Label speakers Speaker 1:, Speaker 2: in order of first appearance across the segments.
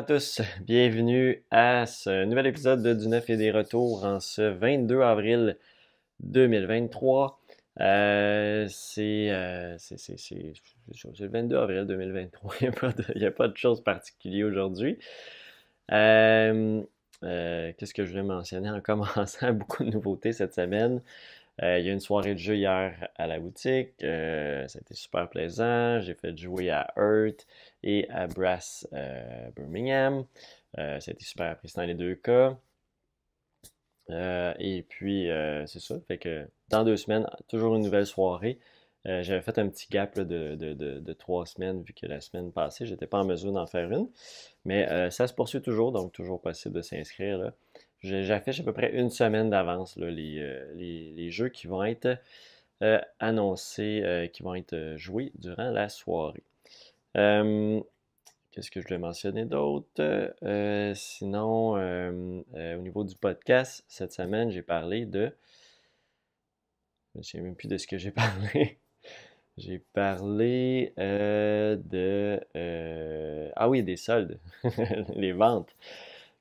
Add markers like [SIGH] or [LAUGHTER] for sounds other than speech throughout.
Speaker 1: à tous, bienvenue à ce nouvel épisode de Du Neuf et des Retours en ce 22 avril 2023. Euh, euh, c'est, le 22 avril 2023, [LAUGHS] il n'y a, pas de choses particulière aujourd'hui. Euh, qu'est-ce que je voulais mentionner en [LAUGHS] commençant? Beaucoup de nouveautés cette semaine. il y a une soirée de jeu hier à la boutique, ça a super plaisant, j'ai fait jouer à Earth et à Brass euh, Birmingham. Euh, ça a été super apprécié dans les deux cas. Euh, et puis, c'est ça. Fait que dans deux semaines, toujours une nouvelle soirée. j'avais fait un petit gap de, trois semaines, vu que la semaine passée, je n'étais pas en mesure d'en faire une. Mais ça se poursuit toujours, donc toujours possible de s'inscrire. J'affiche à peu près une semaine d'avance les, jeux qui vont être annoncés, qui vont être joués durant la soirée. Euh, qu'est-ce que je voulais mentionner d'autre? Euh, sinon, euh, au niveau du podcast, cette semaine, j'ai parlé de. Je ne sais même plus de ce que j'ai [LAUGHS] parlé. j'ai parlé de. ah oui, des soldes, [LAUGHS] les ventes.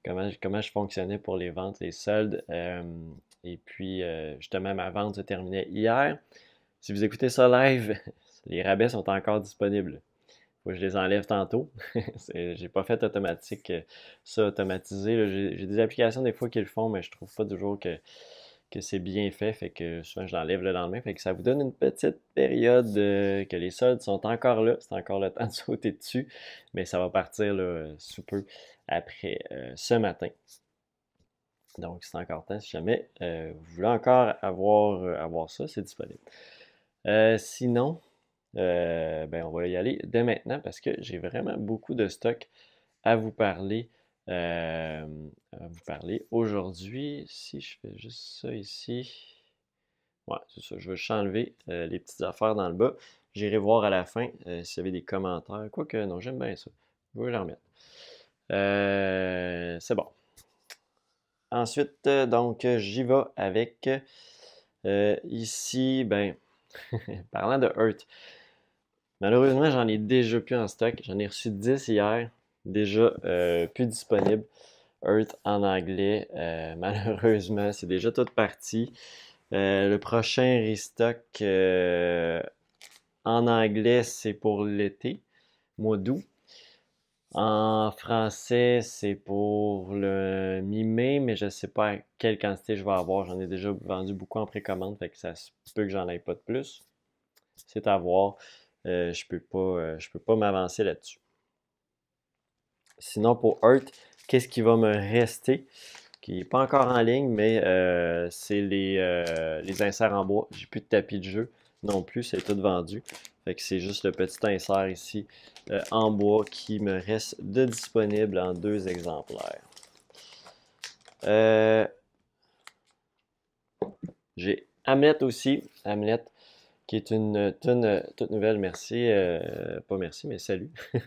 Speaker 1: Comment, comment je fonctionnais pour les ventes, les soldes. et puis, justement, ma vente se terminait hier. Si vous écoutez ça live, [LAUGHS] les rabais sont encore disponibles je les enlève tantôt. [LAUGHS] j'ai pas fait automatique euh, ça automatisé. J'ai des applications des fois qui le font, mais je trouve pas toujours que, c'est bien fait. Fait que soit je l'enlève le lendemain. Fait que ça vous donne une petite période euh, que les soldes sont encore là. C'est encore le [LAUGHS] temps de sauter dessus. Mais ça va partir sous peu après euh, ce matin. Donc, c'est encore temps. Si jamais vous voulez encore avoir, avoir ça, c'est disponible. sinon, euh, ben on va y aller dès maintenant parce que j'ai vraiment beaucoup de stock à vous parler. Euh, parler aujourd'hui. Si je fais juste ça ici. Ouais, c'est ça. Je vais enlever euh, les petites affaires dans le bas. J'irai voir à la fin s'il y avait des commentaires. quoi que non, j'aime bien ça. Je vais c'est bon. Ensuite, donc, j'y vais avec ici, ben, [LAUGHS] parlant de Earth, Malheureusement, j'en ai déjà plus en stock. J'en ai reçu 10 hier, déjà euh, plus disponible. Earth en anglais, euh, [LAUGHS] malheureusement, c'est déjà toute parti. Euh, le prochain restock en anglais, c'est pour l'été, mois d'août. En français, c'est pour le mi-mai, mais je ne sais pas quelle quantité je vais avoir. J'en ai déjà vendu beaucoup en précommande, fait ça se peut que j'en aille pas de plus. C'est à voir. Euh, je peux pas, euh, peux pas m'avancer là-dessus. Sinon, pour Earth, qu'est-ce qui va me rester? Qui n'est pas encore en ligne, mais euh, c'est les, inserts en bois. J'ai plus de tapis de jeu non plus, c'est tout vendu. Fait que c'est juste le petit insert ici en bois qui me reste de disponible en deux exemplaires. J'ai Hamlet aussi. Hamlet, qui est une euh, euh, toute nouvelle. Merci, euh, pas merci, mais salut. [LAUGHS]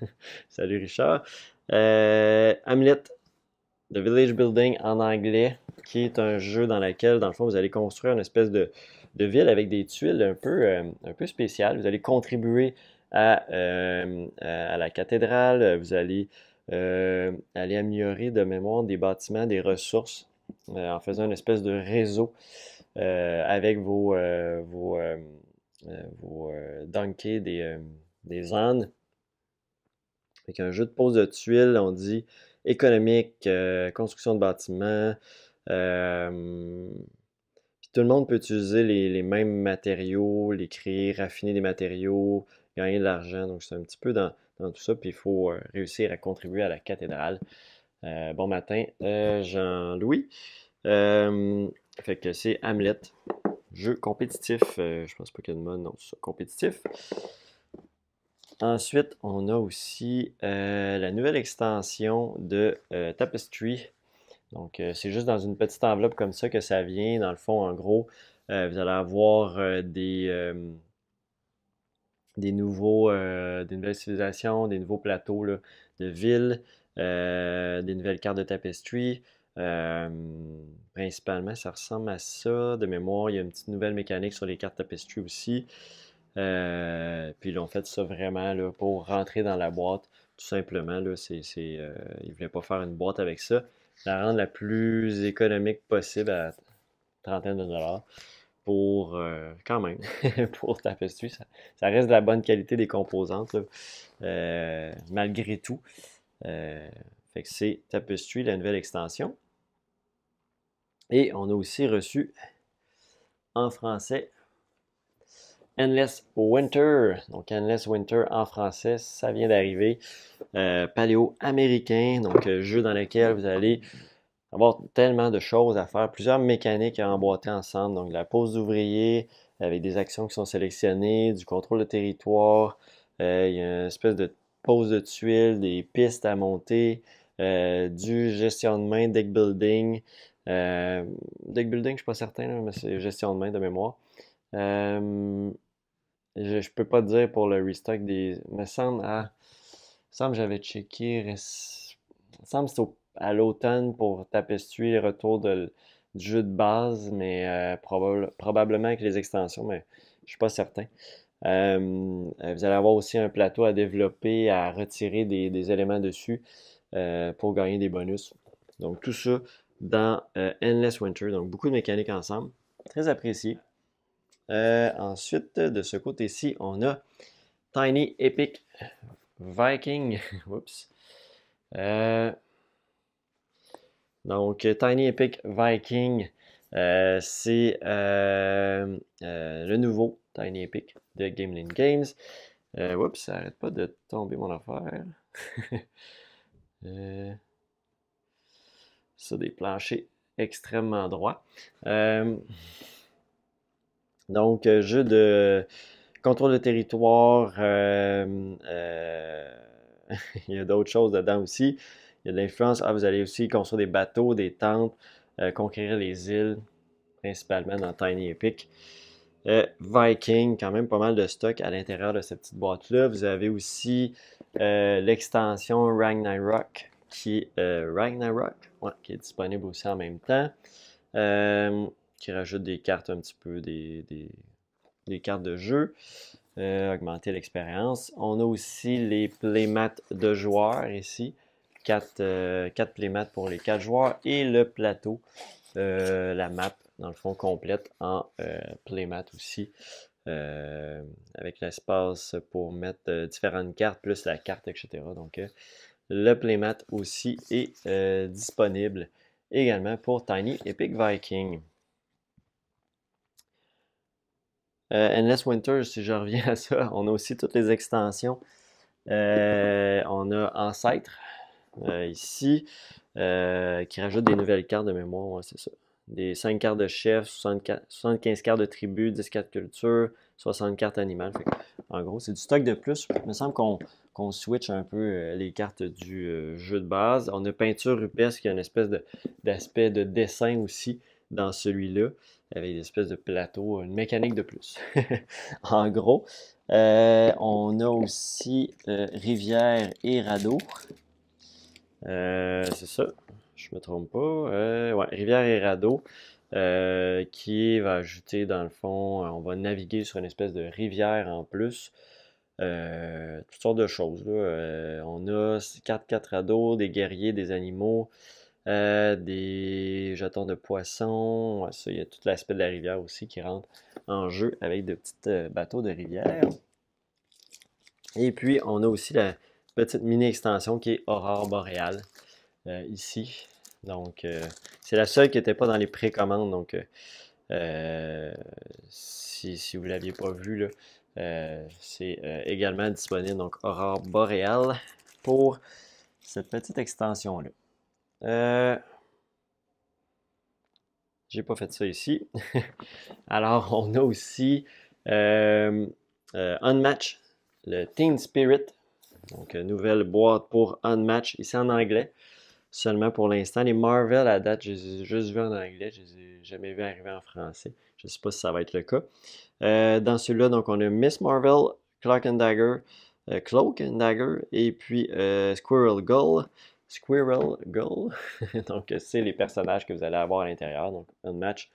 Speaker 1: salut Richard. Hamlet, The Village Building en anglais, qui est un jeu dans lequel, dans le fond, vous allez construire une espèce de, ville avec des tuiles un peu, un peu spéciales. Vous allez contribuer à, la cathédrale, vous allez aller améliorer de mémoire des bâtiments, des ressources, en faisant une espèce de réseau avec vos euh, vous euh, dunker des, euh, des ânes. Avec un jeu de pose de tuiles, on dit économique, construction de bâtiments. tout le monde peut utiliser les, mêmes matériaux, les créer, raffiner des matériaux, gagner de l'argent. Donc, c'est un petit peu dans, tout ça. Puis il faut réussir à contribuer à la cathédrale. bon matin, Jean-Louis. fait que c'est Hamlet. Jeu compétitif. Euh, je pense pas mode, non, c'est ça, compétitif. Ensuite, on a aussi euh, la nouvelle extension de euh, Tapestry. Donc, c'est juste dans une petite enveloppe comme ça que ça vient. Dans le fond, en gros, vous allez avoir des, des, nouveaux, des nouvelles civilisations, des nouveaux plateaux de villes, des nouvelles cartes de Tapestry principalement, ça ressemble à ça. De mémoire, il y a une petite nouvelle mécanique sur les cartes Tapestry aussi. Euh, puis ils ont fait ça vraiment là, pour rentrer dans la boîte. Tout simplement, là, c'est, il euh, ils ne voulaient pas faire une boîte avec ça. La rendre la plus économique possible à trentaine de dollars pour euh, quand même [LAUGHS] pour Tapestry. Ça, reste de la bonne qualité des composantes malgré tout. Fait que c'est Tapestry, la nouvelle extension. Et on a aussi reçu en français Endless Winter. Donc Endless Winter en français, ça vient d'arriver. Euh, paléo-américain, donc euh, jeu dans lequel vous allez avoir tellement de choses à faire, plusieurs mécaniques à emboîter ensemble. Donc la pose d'ouvrier avec des actions qui sont sélectionnées, du contrôle de territoire. Euh, il y a une espèce de pose de tuiles, des pistes à monter. Euh, du gestion de main, deck building. Euh, deck building, je ne suis pas certain, mais c'est gestion de main de mémoire. Euh, je ne peux pas dire pour le restock des. Me semble, à... Ah, semble j'avais checké. Me semble c'est à l'automne pour tapestuer les retours du jeu de base, mais probablement avec les extensions, mais je ne suis pas certain. vous allez avoir aussi un plateau à développer, à retirer des éléments dessus. Euh, pour gagner des bonus. Donc tout ça dans euh, Endless Winter. Donc beaucoup de mécaniques ensemble. Très apprécié. Euh, ensuite, de ce côté-ci, on a Tiny Epic Viking. [LAUGHS] Oups. donc Tiny Epic Viking, c'est le nouveau Tiny Epic de Gamelin Games. oups, ça n'arrête pas de tomber mon affaire. [LAUGHS] sur euh, des planchers extrêmement droits. Euh, donc, euh, jeu de contrôle de territoire. [LAUGHS] il y a d'autres choses dedans aussi. Il y a de l'influence. Ah, vous allez aussi construire des bateaux, des tentes, conquérir les îles, principalement dans Tiny Epic. Viking, quand même pas mal de stock à l'intérieur de cette petite boîte-là. Vous avez aussi euh, l'extension Ragnarok qui, euh, qui est disponible aussi en même temps, euh, qui rajoute des cartes un petit peu, des, des, cartes de jeu, augmenter l'expérience. On a aussi les playmats de joueurs ici, 4, quatre playmats pour les quatre joueurs et le plateau, la map dans le fond complète en playmat aussi euh, avec l'espace pour mettre euh, différentes cartes, plus la carte, etc. Donc, euh, le playmat aussi est disponible également pour Tiny Epic Viking. Endless Winter, si je reviens [LAUGHS] à ça, on a aussi toutes les extensions. on a Ancêtre ici, qui rajoute des nouvelles cartes de mémoire, c'est ça des 5 cartes de chef, 75 cartes de tribu, 10 cartes culture, 60 cartes animales. en gros, c'est du stock de plus. Il me semble qu'on switch un peu euh, les cartes du euh, jeu de base. On a peinture rupestre qui a une espèce d'aspect de, dessin aussi dans celui-là, avec une espèce de plateau, une mécanique de plus. [LAUGHS] en gros, euh, on a aussi rivière et radeau. c'est ça je me trompe pas. Euh, rivière et radeau, qui va ajouter dans le fond, euh, on va naviguer sur une espèce de rivière en plus. Euh, toutes sortes de choses. on a 4-4 radeaux, des guerriers, des animaux, des jetons de poissons. il y a tout l'aspect de la rivière aussi qui rentre en jeu avec de petits bateaux de rivière. Et puis, on a aussi la petite mini-extension qui est Aurore boréale, euh, ici. Donc, euh, c'est la seule qui n'était pas dans les précommandes. Donc, euh, si, vous ne l'aviez pas vu, c'est également disponible. Donc, Aurore Boréale pour cette petite extension-là. j'ai pas fait ça ici. [LAUGHS] Alors, on a aussi Unmatch, le Teen Spirit. Donc, nouvelle boîte pour Unmatch, ici en anglais seulement pour l'instant. Les Marvel, à date, je les ai juste vus en anglais. Je les ai jamais vus arriver en français. Je ne sais pas si ça va être le cas. Euh, dans celui-là, donc, on a Miss Marvel, Cloak and Dagger, euh, Cloak and Dagger, et puis euh, Squirrel Gull. Squirrel Gull. [LAUGHS] donc, c'est les personnages que vous allez avoir à l'intérieur. Donc, un match.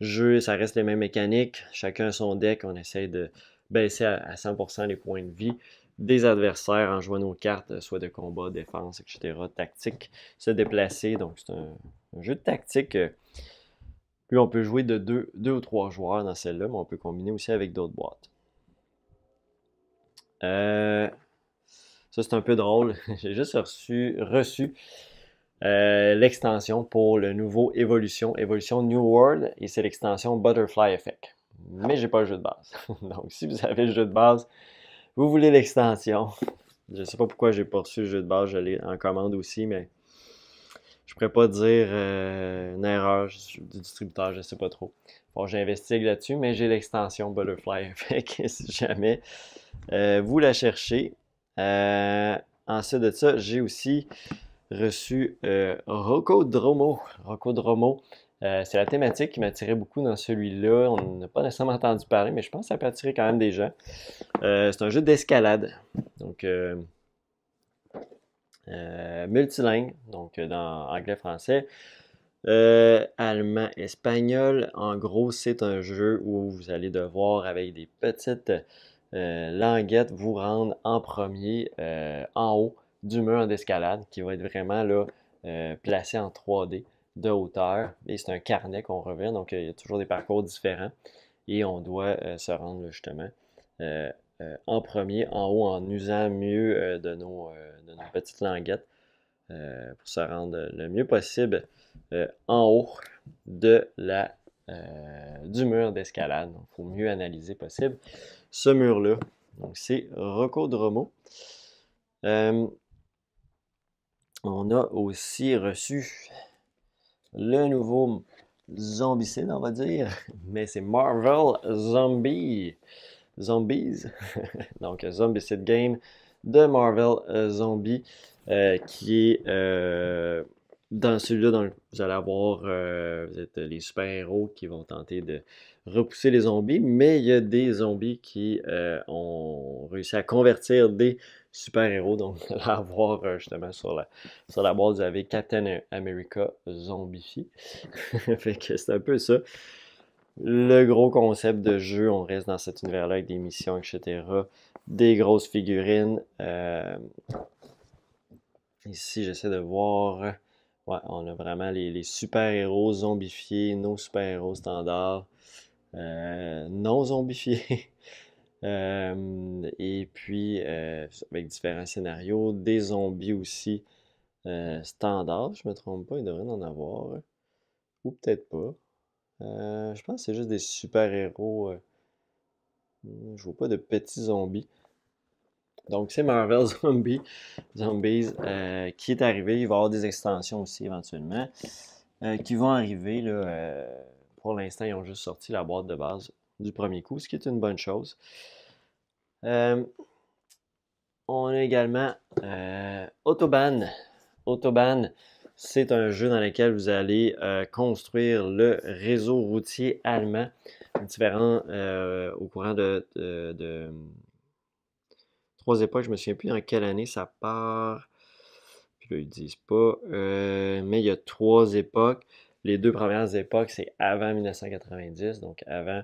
Speaker 1: Jeu, ça reste les mêmes mécaniques. Chacun son deck. On essaye de baisser à 100% les points de vie des adversaires en jouant nos cartes, euh, soit de combat, défense, etc., tactique, se déplacer. Donc, c'est un, jeu de tactique. Euh, Puis on peut jouer de deux, ou trois joueurs dans celle-là, mais on peut combiner aussi avec d'autres boîtes. Euh, ça, c'est un peu drôle. [LAUGHS] J'ai juste reçu, reçu l'extension pour le nouveau Evolution, Evolution New World, et c'est l'extension Butterfly Effect. Mais j'ai pas le jeu de base. [LAUGHS] Donc, si vous avez le jeu de base, vous voulez l'extension. [LAUGHS] Je sais pas pourquoi j'ai pas reçu le jeu de base, j'allais en commande aussi, mais je pourrais pas dire euh, une erreur du distributeur, je sais pas trop. Bon, j'investigue là-dessus, mais j'ai l'extension Butterfly. [LAUGHS] Fait si jamais euh, vous la cherchez. Euh, ensuite de ça, j'ai aussi reçu Rocodromo, Dromo. Euh, c'est la thématique qui m'attirait beaucoup dans celui-là. On n'a pas nécessairement entendu parler, mais je pense que ça peut attirer quand même des gens. Euh, c'est un jeu d'escalade. Donc, euh, multilingue, donc dans anglais, français, allemand, espagnol. En gros, c'est un jeu où vous allez devoir, avec des petites languettes, vous rendre en premier en haut du mur d'escalade qui va être vraiment là, placé en 3D de hauteur. Et c'est un carnet qu'on revient, donc euh, il y a toujours des parcours différents. Et on doit euh, se rendre justement euh, en premier, en haut, en usant mieux de nos, nos, petites languettes pour se rendre le mieux possible en haut de la, du mur d'escalade. Il faut mieux analyser possible ce mur-là. Donc, c'est Rocodromo Dromo. on a aussi reçu le nouveau zombicide, on va dire, mais c'est Marvel Zombie. Zombies. [LAUGHS] Donc, Zombicide Game de Marvel Zombie, euh, qui est euh, dans celui-là, vous allez avoir euh, vous êtes euh, les super-héros qui vont tenter de repousser les zombies, mais il y a des zombies qui euh, ont réussi à convertir des super-héros. Donc, vous allez avoir justement sur la, sur la boîte, vous avez Captain America zombifié. [LAUGHS] fait que c'est un peu ça le gros concept de jeu, on reste dans cet univers-là avec des missions, etc. Des grosses figurines. ici, j'essaie de voir on a vraiment les, super-héros zombifiés, nos super-héros standards, euh, non zombifiés. [LAUGHS] Euh, et puis, euh, avec différents scénarios, des zombies aussi standards, je me trompe pas, il devrait en avoir. Ou peut-être pas. je pense que c'est juste des super-héros. je vois pas de petits zombies. Donc, c'est Marvel Zombie, [LAUGHS] Zombies euh, qui est arrivé. Il va y avoir des extensions aussi éventuellement euh, qui vont arriver. Euh, pour l'instant, ils ont juste sorti la boîte de base du premier coup, ce qui est une bonne chose. on a également Autobahn. Autobahn, c'est un jeu dans lequel vous allez construire le réseau routier allemand différent au courant de époques, je me souviens plus dans quelle année ça part. Puis là, ils disent pas. Euh, mais il y a trois époques. Les deux premières époques, c'est avant 1990, donc avant.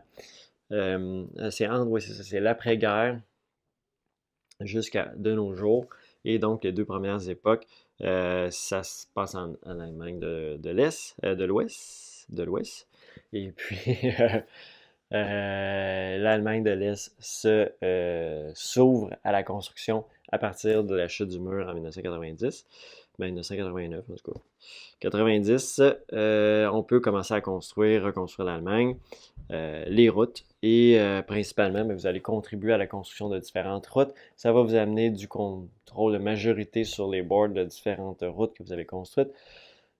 Speaker 1: Euh, c'est l'après-guerre jusqu'à de nos jours. Et donc, les deux premières époques, euh, ça se passe en, en Allemagne de l'Est, de l'Ouest, de l'Ouest. Et puis, [LAUGHS] Euh, l'Allemagne de l'Est se, euh, s'ouvre à la construction à partir de la chute du mur en 1990, ben, en 1989 90, euh, on peut commencer à construire, reconstruire l'Allemagne, les routes et principalement, ben, vous allez contribuer à la construction de différentes routes. Ça va vous amener du contrôle de majorité sur les bords de différentes routes que vous avez construites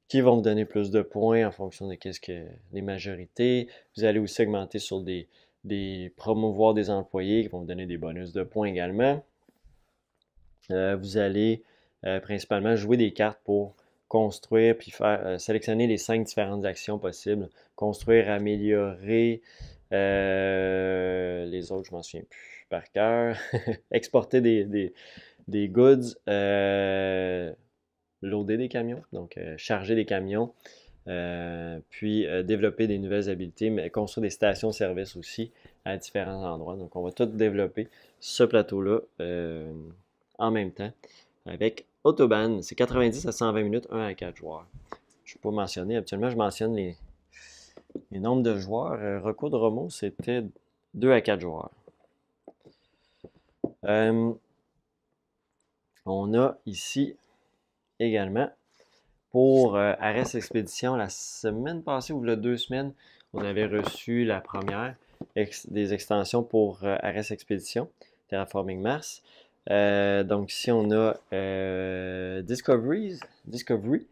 Speaker 1: qui vont vous donner plus de points en fonction des qu'est-ce que les majorités. Vous allez aussi segmenter sur des, des promouvoir des employés qui vont vous donner des bonus de points également. Euh, vous allez euh, principalement jouer des cartes pour construire puis faire euh, sélectionner les cinq différentes actions possibles construire, améliorer les autres, je m'en souviens plus par cœur, [LAUGHS] exporter des, des, des goods loader des camions, donc euh, charger des camions, euh, puis euh, développer des nouvelles habiletés, mais construire des stations-service aussi à différents endroits. Donc, on va tout développer ce plateau-là en même temps avec Autobahn. C'est 90 à 120 minutes, 1 à 4 joueurs. Je ne peux pas mentionner. Habituellement, je mentionne les, nombres de joueurs. Recours de Romo, c'était 2 à 4 joueurs. on a ici également. Pour Ares euh, Arès Expédition, la semaine passée ou la deux semaines, on avait reçu la première des extensions pour Ares euh, Arès Expédition, Terraforming Mars. Euh, donc ici, on a Discoveries, Discovery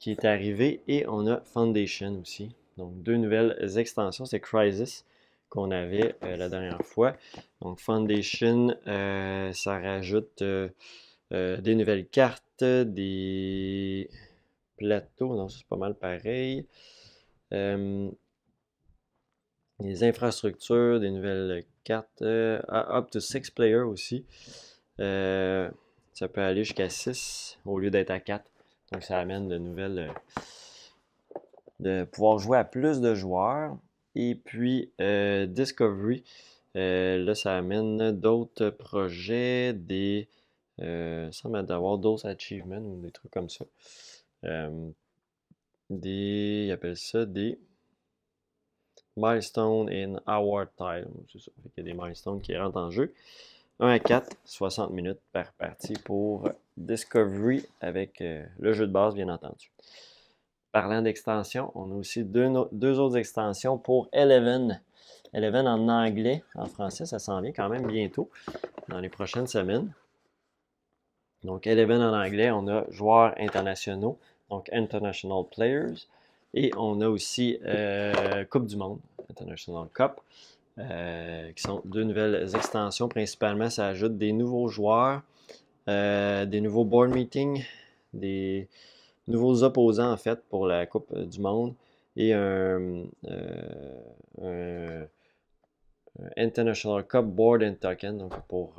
Speaker 1: qui est arrivé et on a Foundation aussi. Donc deux nouvelles extensions, c'est Crisis qu'on avait la dernière fois. Donc Foundation, ça rajoute euh, des nouvelles cartes, des plateaux, non, c'est pas mal pareil. Euh, des infrastructures, des nouvelles cartes, euh, ah, up to 6 players aussi. Euh, ça peut aller jusqu'à 6 au lieu d'être à 4. Donc ça amène de nouvelles. de pouvoir jouer à plus de joueurs. Et puis Discovery, là ça amène d'autres projets, des ça euh, m'aide d'avoir d'autres achievements ou des trucs comme ça. Euh, des, ils appellent ça des milestones in our time. C'est ça. Il y a des milestones qui rentrent en jeu. 1 à 4, 60 minutes par partie pour Discovery avec euh, le jeu de base, bien entendu. Parlant d'extension, on a aussi deux, deux autres extensions pour Eleven. Eleven en anglais, en français, ça s'en vient quand même bientôt, dans les prochaines semaines. Donc, Eleven en anglais, on a joueurs internationaux, donc International Players. Et on a aussi euh, Coupe du Monde, International Cup, euh, qui sont deux nouvelles extensions. Principalement, ça ajoute des nouveaux joueurs, euh, des nouveaux board meetings, des nouveaux opposants en fait pour la Coupe du Monde et un, un International Cup Board and Token, donc pour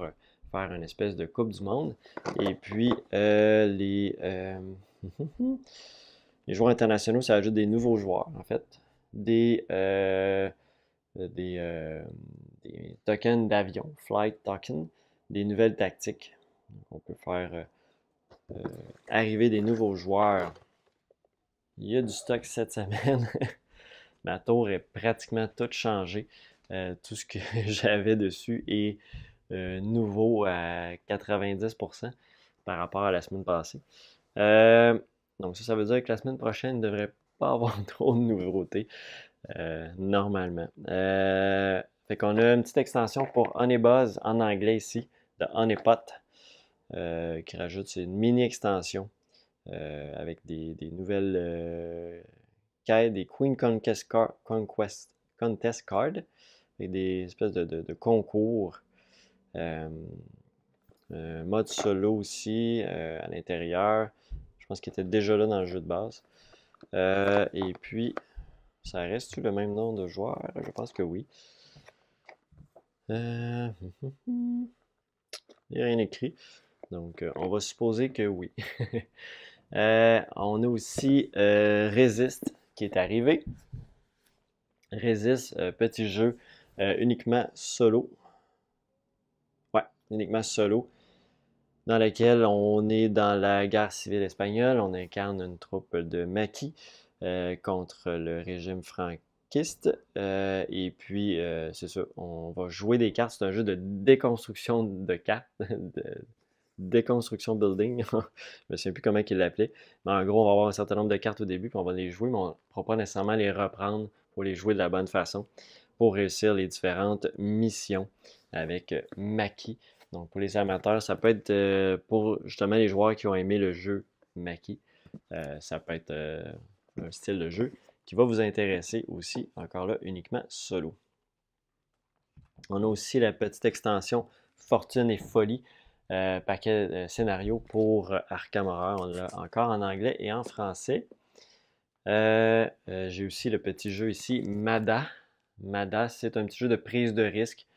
Speaker 1: faire une espèce de Coupe du Monde. Et puis, euh, euh, [LAUGHS] les, joueurs internationaux, ça ajoute des nouveaux joueurs, en fait. Des, euh, des, tokens d'avion, flight tokens, des nouvelles tactiques. on peut faire arriver des nouveaux joueurs. Il y a du stock cette semaine. [LAUGHS] Ma tour est pratiquement toute changée. tout ce que [LAUGHS] j'avais dessus est nouveau à 90% par rapport à la semaine passée. Euh, donc ça, ça veut dire que la semaine prochaine, il ne devrait pas [LAUGHS] avoir trop de nouveautés euh, normalement. Euh, fait qu'on a une petite extension pour Honey en anglais ici, de Honeypot, qui rajoute une mini extension avec des, nouvelles quêtes, des Queen Conquest, Contest Cards, avec des espèces de concours euh, euh, mode solo aussi euh, à l'intérieur. Je pense qu'il était déjà là dans le jeu de base. et puis, ça reste-tu le même nom de joueur? Je pense que oui. [LAUGHS] Il n'y a rien écrit. Donc, on va supposer que oui. [LAUGHS] on a aussi euh, Resist qui est arrivé. Resist, petit jeu uniquement solo uniquement solo, dans laquelle on est dans la guerre civile espagnole. On incarne une troupe de maquis euh, contre le régime franquiste. Euh, et puis, euh, c'est ça, on va jouer des cartes. C'est un jeu de déconstruction de cartes, [LAUGHS] de déconstruction building. [LAUGHS] je me sais plus comment il l'appelait. Mais en gros, on va avoir un certain nombre de cartes au début, puis on va les jouer, mais on ne pourra pas nécessairement les reprendre pour les jouer de la bonne façon pour réussir les différentes missions avec Maquis. Donc, pour les amateurs, ça peut être euh, pour justement les joueurs qui ont aimé le jeu Maki. Euh, ça peut être euh, un style de jeu qui va vous intéresser aussi, encore là, uniquement solo. On a aussi la petite extension Fortune et Folie, paquet scénario pour Arkham Horror. On l'a encore en anglais et en français. J'ai aussi le petit jeu ici, Mada. Mada, c'est un petit jeu de prise de risque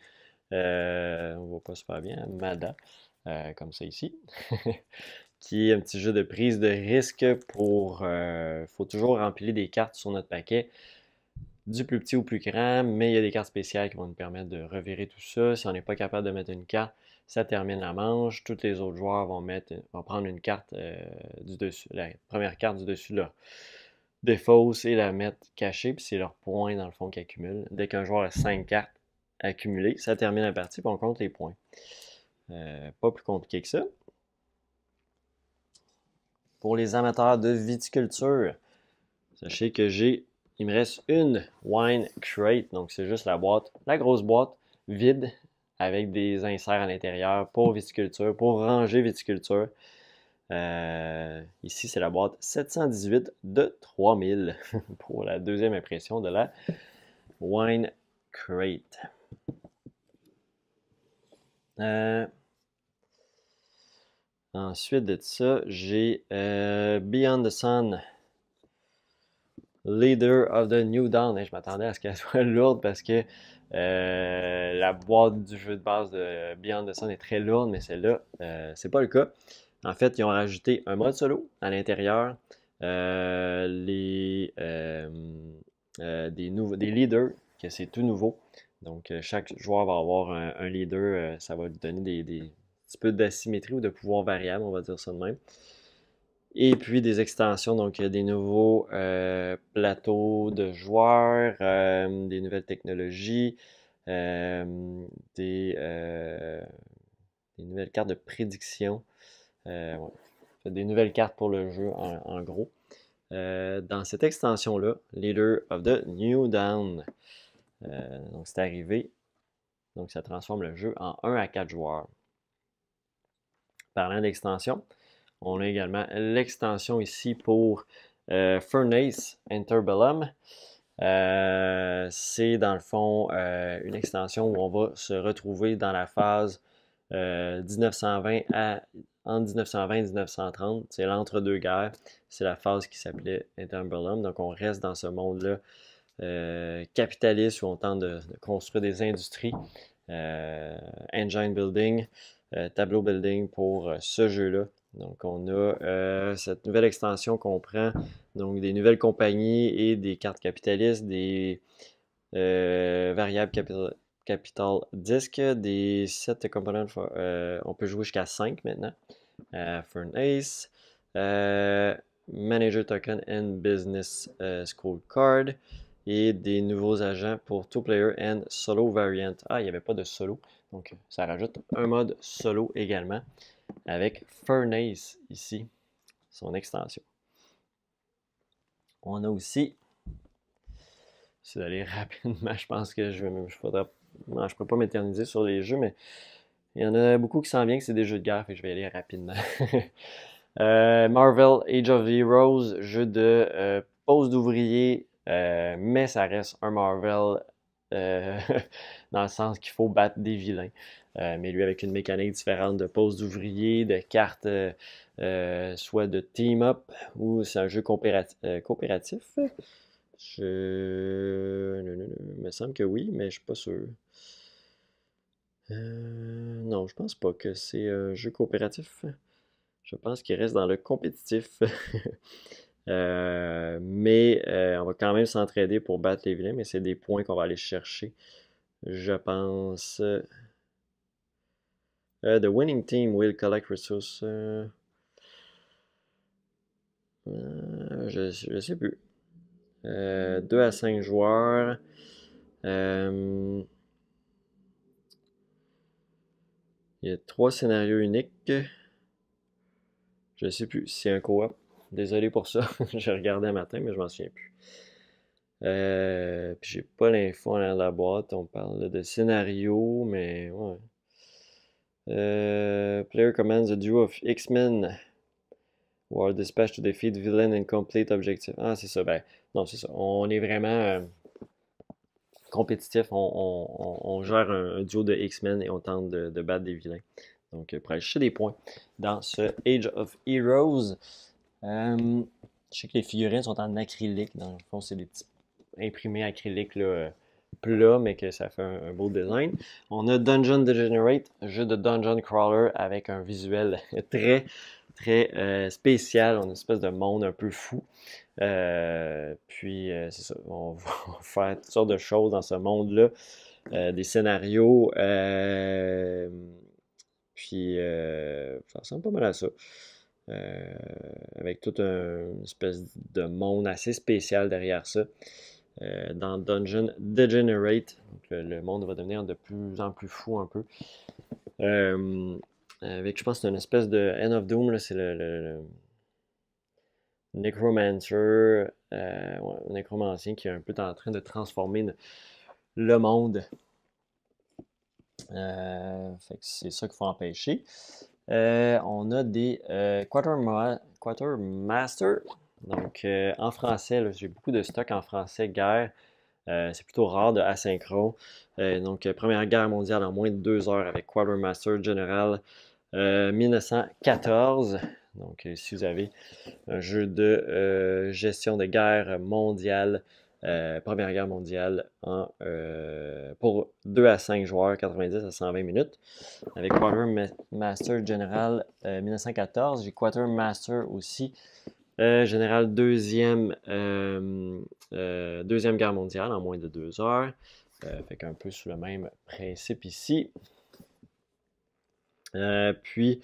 Speaker 1: euh, on on voit pas super bien. Mada, euh, comme ça ici. [LAUGHS] qui est un petit jeu de prise de risque pour... Il euh, faut toujours remplir des cartes sur notre paquet du plus petit au plus grand, mais il y a des cartes spéciales qui vont nous permettre de revirer tout ça. Si on n'est pas capable de mettre une carte, ça termine la manche. Tous les autres joueurs vont, mettre, prendre une carte du dessus, la première carte du dessus de leur défausse et la mettre cachée, puis c'est leur point dans le fond qui accumule. Dès qu'un joueur a 5 cartes, accumulé, ça termine la partie, puis on compte les points. Euh, pas plus compliqué que ça. Pour les amateurs de viticulture, sachez que j'ai, il me reste une wine crate, donc c'est juste la boîte, la grosse boîte vide avec des inserts à l'intérieur pour viticulture, pour ranger viticulture. Euh, ici, c'est la boîte 718 de 3000 [LAUGHS] pour la deuxième impression de la Wine Crate. Euh, ensuite de ça, j'ai euh, Beyond the Sun, Leader of the New Dawn. Et je m'attendais à ce qu'elle [LAUGHS] soit lourde parce que euh, la boîte du jeu de base de Beyond the Sun est très lourde, mais celle-là, c'est pas le cas. En fait, ils ont rajouté un mode solo à l'intérieur, les des, des leaders, que c'est tout nouveau. Donc, euh, chaque joueur va avoir un, leader. Euh, ça va lui donner des, petit peu d'asymétrie ou de pouvoir variable, on va dire ça de même. Et puis des extensions, donc des nouveaux euh, plateaux de joueurs, des nouvelles technologies, des, nouvelles cartes de prédiction, des nouvelles cartes pour le jeu en, en gros. dans cette extension-là, Leader of the New Down, euh, donc c'est arrivé. Donc ça transforme le jeu en 1 à 4 joueurs. Parlant d'extension, on a également l'extension ici pour euh, Furnace Interbellum. Euh, c'est dans le fond une extension où on va se retrouver dans la phase 1920 à en 1920 1930. C'est l'entre-deux-guerres. C'est la phase qui s'appelait Interbellum. Donc, on reste dans ce monde-là euh, capitaliste où on tente de, construire des industries, euh, engine building, euh, tableau building pour ce jeu-là. Donc, on a cette nouvelle extension qu'on prend, donc des nouvelles compagnies et des cartes capitalistes, des variables capital, capital des 7 components. on peut jouer jusqu'à 5 maintenant. for ace. Manager Token and Business school Card et des nouveaux agents pour Two Player and Solo Variant. Ah, il n'y avait pas de solo, donc ça rajoute un mode solo également avec Furnace ici, son extension. On a aussi, c'est d'aller [LAUGHS] rapidement, je pense que je ne je, je pourrais pas m'éterniser sur les jeux, mais il y en a beaucoup qui s'en viennent que c'est des jeux de guerre, et je vais aller rapidement. [LAUGHS] Euh, Marvel Age of Heroes, jeu de pause euh, pose d'ouvriers euh, mais ça reste un Marvel euh, [LAUGHS] dans le sens qu'il faut battre des vilains. Euh, mais lui avec une mécanique différente de pose d'ouvrier, de cartes, soit de team-up, ou c'est un jeu coopératif. Je... me semble que oui, mais je suis pas sûr. non, je pense pas que c'est un jeu coopératif. Je pense qu'il reste dans le compétitif. [LAUGHS] Euh, mais euh, on va quand même s'entraider pour battre les vilains, mais c'est des points qu'on va aller chercher, je pense. Euh, the winning team will collect resources. je ne sais plus. 2 à 5 joueurs. il y a trois scénarios uniques. Je ne sais plus. C'est un co-op. Désolé pour ça. [LAUGHS] j'ai regardé un matin, mais je m'en souviens plus. Euh, puis j'ai pas l'info dans la boîte. On parle de scénario, mais ouais. Euh, player commands a duo of X-Men who are to defeat villain and complete objective. Ah, c'est ça. Ben, non, c'est ça. On est vraiment euh, compétitif. On, gère un, duo de X-Men et on tente de, battre des vilains. Donc, pour acheter des points dans ce Age of Heroes. Euh, je sais que les figurines sont en acrylique. Dans le fond, c'est des petits imprimés acryliques là, euh, plats, mais que ça fait un, beau design. On a Dungeon Degenerate, jeu de Dungeon Crawler avec un visuel [LAUGHS] très, très euh, spécial. On a une espèce de monde un peu fou. puis, c'est ça. On [LAUGHS] va faire toutes sortes de choses dans ce monde-là. des scénarios. puis, ça ressemble pas mal à ça. Euh, avec toute une espèce de monde assez spécial derrière ça. Euh, dans Dungeon Degenerate, euh, le, monde va devenir de plus en plus fou un peu. avec, je pense, une espèce de End of Doom, c'est le, Necromancer, Un necromancien qui est un peu en train de transformer le monde. c'est ça qu'il faut empêcher. Euh, on a des euh, Quartermaster. Donc, euh, en français, j'ai beaucoup de stocks en français guerre. Euh, c'est plutôt rare de asynchro. donc, Première Guerre mondiale en moins de deux heures avec Quartermaster General 1914. Donc, si vous avez un jeu de gestion de guerre mondiale euh, Première Guerre mondiale en, euh, pour 2 à 5 joueurs, 90 à 120 minutes. Avec Quartermaster General 1914, euh, j'ai Quartermaster aussi, Général deuxième, deuxième Guerre mondiale en moins de 2 heures. fait qu'un peu sous le même principe ici. puis,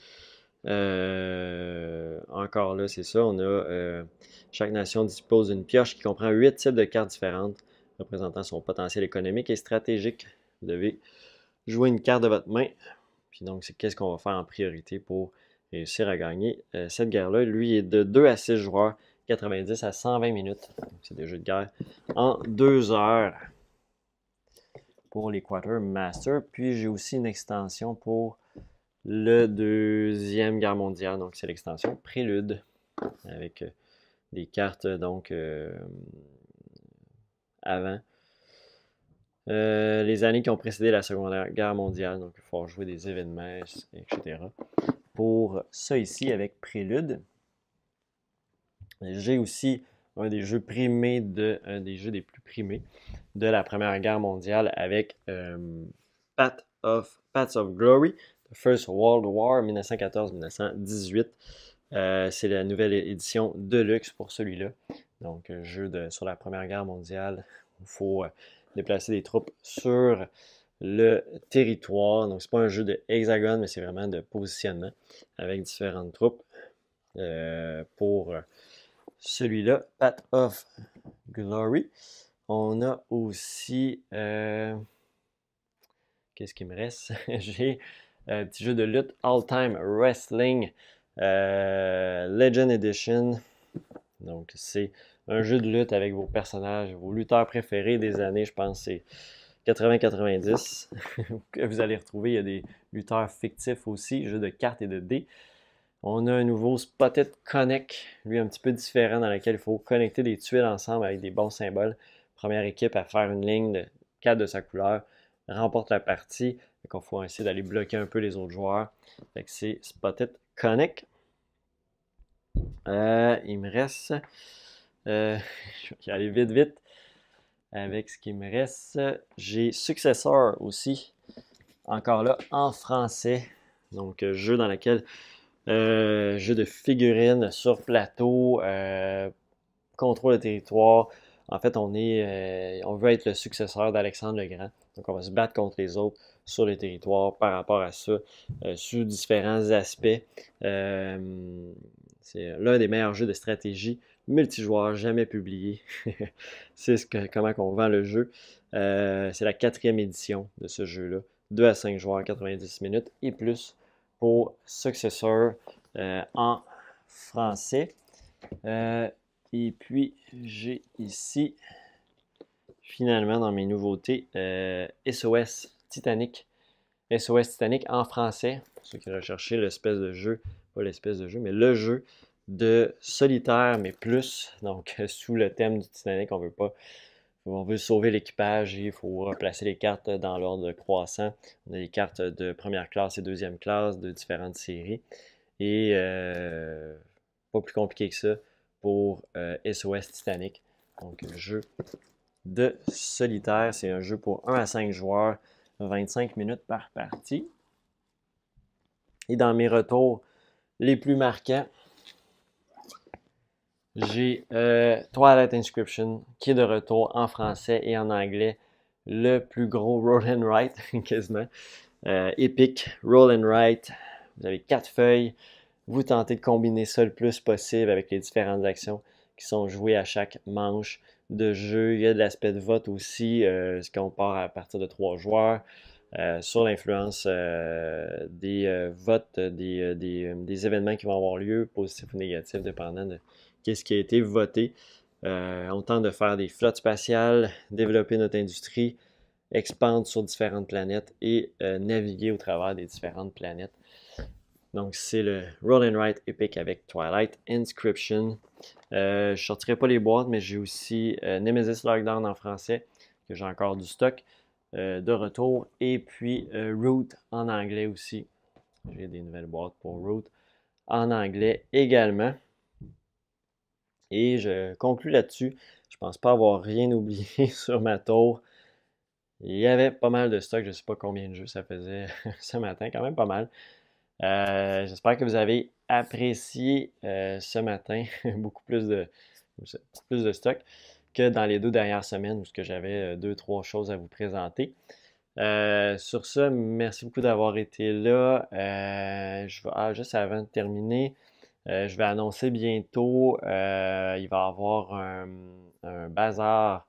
Speaker 1: encore là, c'est ça, on a chaque nation dispose d'une pioche qui comprend huit types de cartes différentes représentant son potentiel économique et stratégique. Vous devez jouer une carte de votre main. Puis donc, c'est qu'est-ce qu'on va faire en priorité pour réussir à gagner euh, cette guerre-là. Lui est de 2 à 6 joueurs, 90 à 120 minutes. C'est des jeux de guerre en 2 heures pour l'équateur master. Puis j'ai aussi une extension pour le Deuxième Guerre mondiale. Donc c'est l'extension Prélude avec euh, des cartes euh, donc euh, avant. Euh, les années qui ont précédé la Seconde Guerre mondiale, donc il faut jouer des événements, etc. Pour ça ici avec Prélude. J'ai aussi un des jeux primés de un des jeux des plus primés de la Première Guerre mondiale avec Path of Paths of Glory, The First World War 1914-1918. Euh, c'est la nouvelle édition de luxe pour celui-là. Donc, euh, jeu de, sur la Première Guerre mondiale. Il faut euh, déplacer des troupes sur le territoire. Donc, c'est pas un jeu de hexagone, mais c'est vraiment de positionnement avec différentes troupes. pour celui-là, Path of Glory. On a aussi. Qu'est-ce qu'il me reste [LAUGHS] J'ai un petit jeu de lutte All Time Wrestling euh, Legend Edition. Donc, c'est un jeu de lutte avec vos personnages, vos lutteurs préférés des années, je pense, c'est 80-90. [LAUGHS] que vous allez retrouver, il y a des lutteurs fictifs aussi, jeu de cartes et de dés. On a un nouveau Spotted Connect, lui un petit peu différent, dans lequel il faut connecter des tuiles ensemble avec des bons symboles. Première équipe à faire une ligne de 4 de sa couleur remporte la partie. Donc, qu'on faut essayer d'aller bloquer un peu les autres joueurs. c'est Spotted Connect. Euh, il me reste. Euh, [LAUGHS] je vais aller vite, vite avec ce qu'il me reste. J'ai Successeur aussi, encore là en français. Donc, euh, jeu dans lequel. jeu de figurines sur plateau, contrôle de territoire. En fait, on, est, on veut être le successeur d'Alexandre le Grand. Donc, on va se battre contre les autres sur les territoires, par rapport à ça, euh, sous différents aspects. Euh, c'est l'un des meilleurs jeux de stratégie multijoueur jamais publié. [LAUGHS] c'est ce comment qu'on vend le jeu. Euh, c'est la quatrième édition de ce jeu-là. 2 à 5 joueurs, 90 minutes et plus pour Successor en français. et puis, j'ai ici, finalement, dans mes nouveautés, SOS Titanic. SOS Titanic en français. ceux qui recherchaient l'espèce de jeu, pas l'espèce de jeu, mais le jeu de solitaire, mais plus. Donc, [LAUGHS] sous le thème du Titanic, on veut pas. On veut sauver l'équipage il faut placer les cartes dans l'ordre croissant. On a des cartes de première classe et deuxième classe de différentes séries. Et euh, pas plus compliqué que ça pour SOS euh, Titanic. Donc, jeu de solitaire. C'est un jeu pour 1 à 5 joueurs. 25 minutes par partie. Et dans mes retours les plus marquants, j'ai euh, toilet Inscription qui est de retour en français et en anglais. Le plus gros roll and write, [LAUGHS] quasiment. Euh, épique, roll and write. Vous avez quatre feuilles. Vous tentez de combiner ça le plus possible avec les différentes actions qui sont jouées à chaque manche de jeu, il y a de l'aspect de vote aussi, euh, ce qu'on part à partir de trois joueurs. Euh, sur l'influence euh, des votes, des, événements qui vont avoir lieu, positifs ou négatifs, dépendant de qu'est-ce qui a été voté. on tente de faire des flottes spatiales, développer notre industrie, expandre sur différentes planètes et naviguer au travers des différentes planètes. Donc, c'est le Roll and Write Epic avec Twilight Inscription. Euh, je ne sortirai pas les boîtes, mais j'ai aussi euh, Nemesis Lockdown en français, que j'ai encore du stock euh, de retour. Et puis Root en anglais aussi. J'ai des nouvelles boîtes pour Root en anglais également. Et je conclue là-dessus. Je ne pense pas avoir rien [LAUGHS] oublié sur ma tour. Il y avait pas mal de stock, je ne sais pas combien de jeux ça faisait [LAUGHS] ce matin, quand même pas mal. Euh, j'espère que vous avez apprécié euh, ce matin [LAUGHS] beaucoup plus de, plus de stock que dans les deux dernières semaines où j'avais euh, deux, trois choses à vous présenter. sur ce, merci beaucoup d'avoir été là. je ah, juste avant de terminer, je vais annoncer bientôt, il va y avoir un, bazar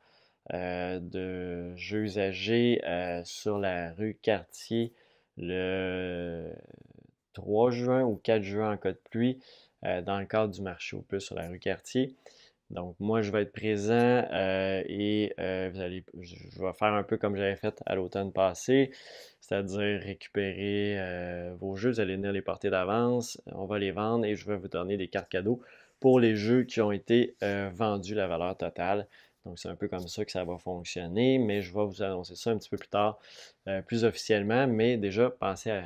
Speaker 1: de jeux usagés sur la rue Cartier le 3 juin ou 4 juin en cas de pluie euh, dans le cadre du marché au plus sur la rue Cartier. Donc, moi, je vais être présent euh, et euh, vous allez, je vais faire un peu comme j'avais fait à l'automne passé, c'est-à-dire récupérer vos jeux, vous allez venir les porter d'avance, on va les vendre et je vais vous donner des cartes cadeaux pour les jeux qui ont été vendus, la valeur totale. Donc, c'est un peu comme ça que ça va fonctionner, mais je vais vous annoncer ça un petit peu plus tard, plus officiellement, mais déjà, pensez à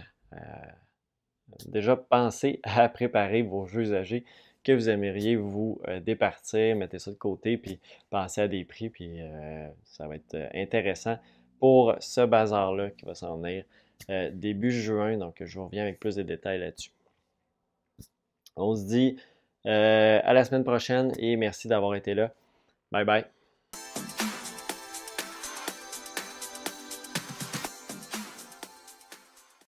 Speaker 1: déjà pensez à préparer vos jeux usagers que vous aimeriez vous euh, départir, mettez ça de côté, puis pensez à des prix, puis euh, ça va être euh, intéressant pour ce bazar-là qui va s'en venir début juin. Donc, je reviens avec plus de détails là-dessus. On se dit à la semaine prochaine et merci d'avoir été là. Bye bye.